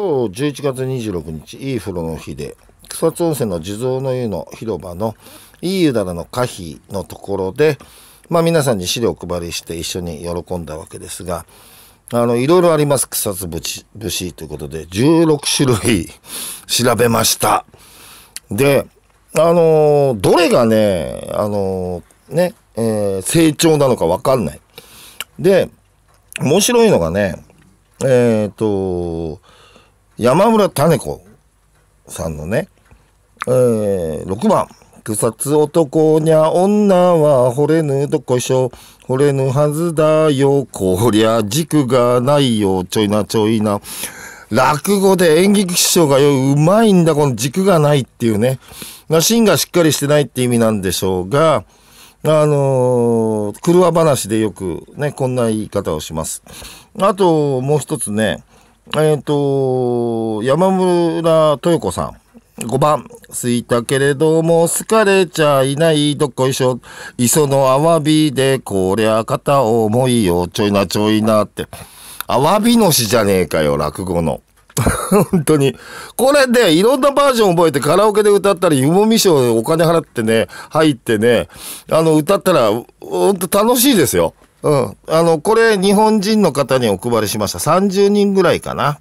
今日11月26日、いい風呂の日で、草津温泉の地蔵の湯の広場のいい湯だらの可否のところで、まあ皆さんに資料を配りして一緒に喜んだわけですが、あの、いろいろあります。草津節ということで、16種類調べました。で、あのー、どれがね、あのー、ね、えー、成長なのかわかんない。で、面白いのがね、えっ、と、山村種子さんのね、えー、6番。草津男にゃ女は惚れぬどこしょ。惚れぬはずだよ。こりゃ軸がないよ。ちょいなちょいな。落語で演劇師匠がよ、うまいんだ。この軸がないっていうね。芯がしっかりしてないって意味なんでしょうが、あのー、狂わ話でよくね、こんな言い方をします。あと、もう一つね、えっ、ー、と、山村豊子さん。5番、すいたけれども、好かれちゃいない、どっこいしょ。磯のアワビで、こりゃ片思いよ、ちょいなちょいなって。アワビの詩じゃねえかよ、落語の。本当に。これで、いろんなバージョン覚えて、カラオケで歌ったり、湯もみ賞でお金払ってね、入ってね、あの、歌ったら、本当楽しいですよ。うん。あの、これ、日本人の方にお配りしました。30人ぐらいかな。